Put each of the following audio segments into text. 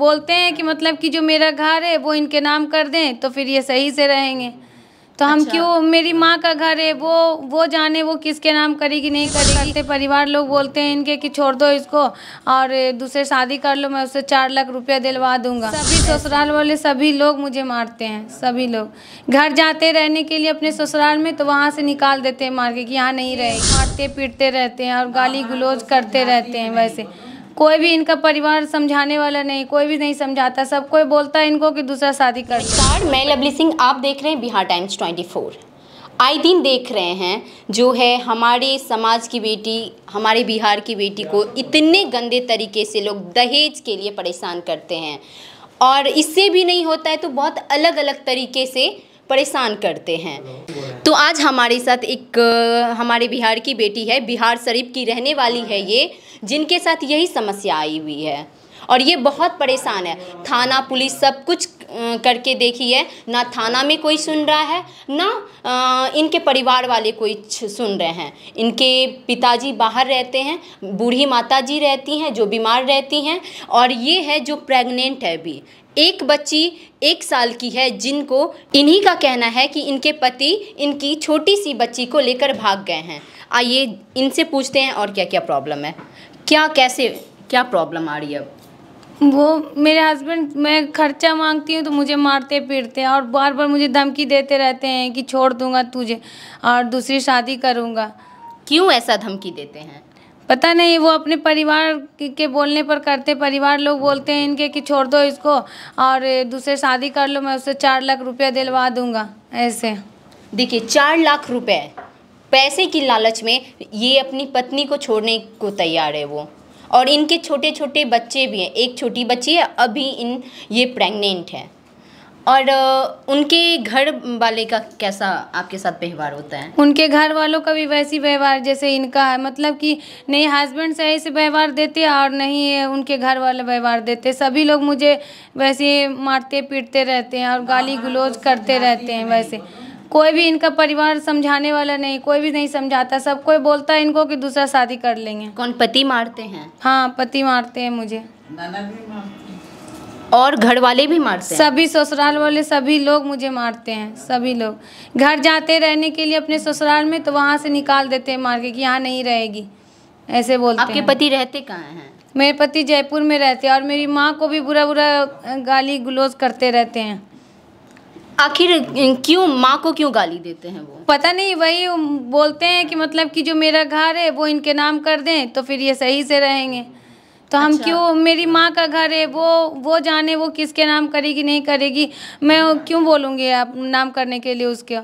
बोलते हैं कि मतलब कि जो मेरा घर है वो इनके नाम कर दें तो फिर ये सही से रहेंगे तो हम अच्छा। क्यों मेरी माँ का घर है वो वो जाने वो किसके नाम करेगी नहीं करेगी परिवार लोग बोलते हैं इनके कि छोड़ दो इसको और दूसरे शादी कर लो मैं उससे चार लाख रुपया दिलवा दूंगा सभी ससुराल वाले सभी लोग मुझे मारते हैं सभी लोग घर जाते रहने के लिए अपने ससुराल में तो वहाँ से निकाल देते हैं मार के कि यहाँ नहीं रहे मारते पीटते रहते हैं और गाली हाँ, हाँ, गुलोज तो करते रहते हैं वैसे कोई भी इनका परिवार समझाने वाला नहीं कोई भी नहीं समझाता सब कोई बोलता है इनको कि दूसरा शादी कर नमस्कार मैं लवली सिंह आप देख रहे हैं बिहार टाइम्स 24 आए दिन देख रहे हैं जो है हमारे समाज की बेटी हमारे बिहार की बेटी को इतने गंदे तरीके से लोग दहेज के लिए परेशान करते हैं और इससे भी नहीं होता है तो बहुत अलग अलग तरीके से परेशान करते हैं तो आज हमारे साथ एक हमारे बिहार की बेटी है बिहार शरीफ की रहने वाली है ये जिनके साथ यही समस्या आई हुई है और ये बहुत परेशान है थाना पुलिस सब कुछ करके देखी है ना थाना में कोई सुन रहा है ना इनके परिवार वाले कोई सुन रहे हैं इनके पिताजी बाहर रहते हैं बूढ़ी माता जी रहती हैं जो बीमार रहती हैं और ये है जो प्रेग्नेंट है भी एक बच्ची एक साल की है जिनको इन्हीं का कहना है कि इनके पति इनकी छोटी सी बच्ची को लेकर भाग गए हैं आइए इनसे पूछते हैं और क्या क्या प्रॉब्लम है क्या कैसे क्या प्रॉब्लम आ रही है अब वो मेरे हस्बैंड मैं खर्चा मांगती हूँ तो मुझे मारते पीटते हैं और बार बार मुझे धमकी देते रहते हैं कि छोड़ दूंगा तुझे और दूसरी शादी करूँगा क्यों ऐसा धमकी देते हैं पता नहीं वो अपने परिवार के बोलने पर करते परिवार लोग बोलते हैं इनके कि छोड़ दो इसको और दूसरे शादी कर लो मैं उससे चार लाख रुपया दिलवा दूंगा ऐसे देखिए चार लाख रुपए पैसे की लालच में ये अपनी पत्नी को छोड़ने को तैयार है वो और इनके छोटे छोटे बच्चे भी हैं एक छोटी बच्ची है अभी इन ये प्रेग्नेंट है और उनके घर वाले का कैसा आपके साथ व्यवहार होता है उनके घर वालों का भी वैसी व्यवहार जैसे इनका है मतलब कि नहीं हस्बैंड सही से व्यवहार देते और नहीं उनके घर वाले व्यवहार देते सभी लोग मुझे वैसे मारते पीटते रहते हैं और हाँ, गाली गलोज हाँ, तो करते रहते हैं वैसे कोई भी इनका परिवार समझाने वाला नहीं कोई भी नहीं समझाता सब कोई बोलता है इनको कि दूसरा शादी कर लेंगे कौन पति मारते हैं हाँ पति मारते हैं मुझे और घर वाले भी मारते हैं सभी ससुराल वाले सभी लोग मुझे मारते हैं सभी लोग घर जाते रहने के लिए अपने ससुराल में तो वहाँ से निकाल देते हैं मार के कि यहाँ नहीं रहेगी ऐसे बोलते आपके पति रहते कहाँ हैं मेरे पति जयपुर में रहते हैं और मेरी माँ को भी बुरा बुरा गाली गुलोज करते रहते हैं आखिर अं, क्यों माँ को क्यों गाली देते हैं वो पता नहीं वही बोलते हैं कि मतलब कि जो मेरा घर है वो इनके नाम कर दें तो फिर ये सही से रहेंगे तो हम अच्छा। क्यों मेरी माँ का घर है वो वो जाने वो किसके नाम करेगी नहीं करेगी मैं क्यों बोलूँगी आप नाम करने के लिए उसके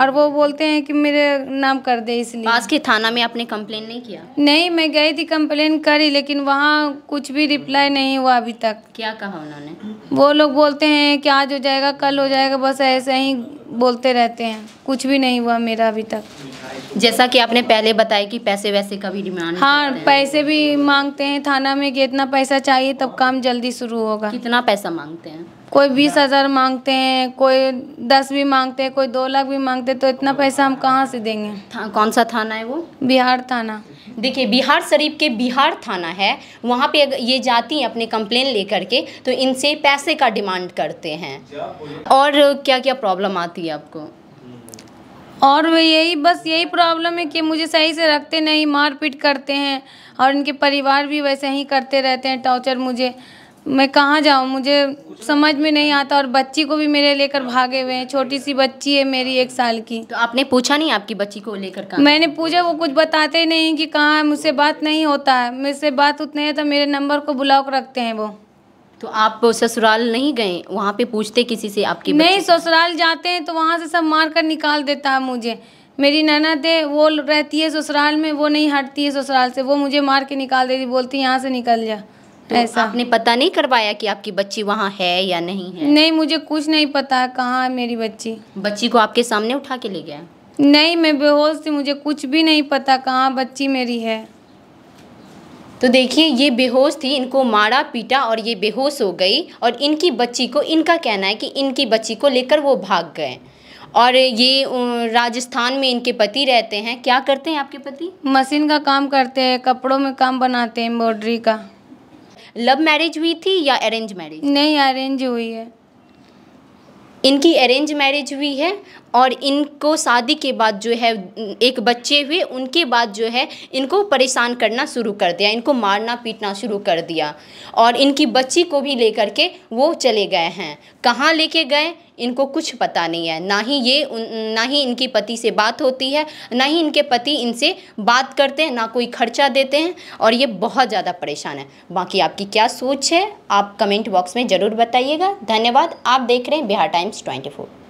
और वो बोलते हैं कि मेरे नाम कर दे इसलिए पास के थाना में आपने कंप्लेन नहीं किया नहीं मैं गई थी कंप्लेन करी लेकिन वहाँ कुछ भी रिप्लाई नहीं हुआ अभी तक क्या कहा उन्होंने वो लोग बोलते हैं कि आज हो जाएगा कल हो जाएगा बस ऐसे ही बोलते रहते हैं कुछ भी नहीं हुआ मेरा अभी तक जैसा कि आपने पहले बताया कि पैसे वैसे का भी डिमांड हाँ पैसे भी मांगते हैं थाना में कि इतना पैसा चाहिए तब हाँ। काम जल्दी शुरू होगा कितना पैसा मांगते हैं कोई बीस हज़ार मांगते हैं कोई दस भी मांगते हैं कोई दो लाख भी मांगते हैं तो इतना पैसा हम कहाँ से देंगे कौन सा थाना है वो बिहार थाना देखिए बिहार शरीफ के बिहार थाना है वहाँ पे ये जाती हैं अपने कंप्लेन लेकर के तो इनसे पैसे का डिमांड करते हैं और क्या क्या प्रॉब्लम आती है होगी आपको और यही बस यही प्रॉब्लम है कि मुझे सही से रखते नहीं मारपीट करते हैं और इनके परिवार भी वैसे ही करते रहते हैं टॉर्चर मुझे मैं कहाँ जाऊँ मुझे समझ में नहीं आता और बच्ची को भी मेरे लेकर भागे हुए हैं छोटी सी बच्ची है मेरी एक साल की तो आपने पूछा नहीं आपकी बच्ची को लेकर मैंने पूछा वो कुछ बताते ही नहीं कि कहाँ है मुझसे बात नहीं होता है मुझसे बात उतने है तो मेरे नंबर को ब्लॉक रखते हैं वो तो आप ससुराल नहीं गए वहाँ पे पूछते किसी से आपके नहीं ससुराल जाते हैं तो वहाँ से सब मार कर निकाल देता है मुझे मेरी ननद है वो रहती है ससुराल में वो नहीं हटती है ससुराल से वो मुझे मार के निकाल देती बोलती यहाँ से निकल जा तो ऐसा आपने पता नहीं करवाया कि आपकी बच्ची वहाँ है या नहीं है नहीं मुझे कुछ नहीं पता है कहाँ है मेरी बच्ची बच्ची को आपके सामने उठा के ले गया नहीं मैं बेहोश थी मुझे कुछ भी नहीं पता कहाँ बच्ची मेरी है तो देखिए ये बेहोश थी इनको मारा पीटा और ये बेहोश हो गई और इनकी बच्ची को इनका कहना है कि इनकी बच्ची को लेकर वो भाग गए और ये राजस्थान में इनके पति रहते हैं क्या करते हैं आपके पति मशीन का काम करते हैं कपड़ों में काम बनाते हैं एम्ब्रॉयडरी का लव मैरिज हुई थी या अरेंज मैरिज नहीं अरेंज हुई है इनकी अरेंज मैरिज हुई है और इनको शादी के बाद जो है एक बच्चे हुए उनके बाद जो है इनको परेशान करना शुरू कर दिया इनको मारना पीटना शुरू कर दिया और इनकी बच्ची को भी लेकर के वो चले गए हैं कहाँ लेके गए इनको कुछ पता नहीं है ना ही ये ना ही इनके पति से बात होती है ना ही इनके पति इनसे बात करते हैं ना कोई खर्चा देते हैं और ये बहुत ज़्यादा परेशान है बाकी आपकी क्या सोच है आप कमेंट बॉक्स में ज़रूर बताइएगा धन्यवाद आप देख रहे हैं बिहार टाइम्स 24.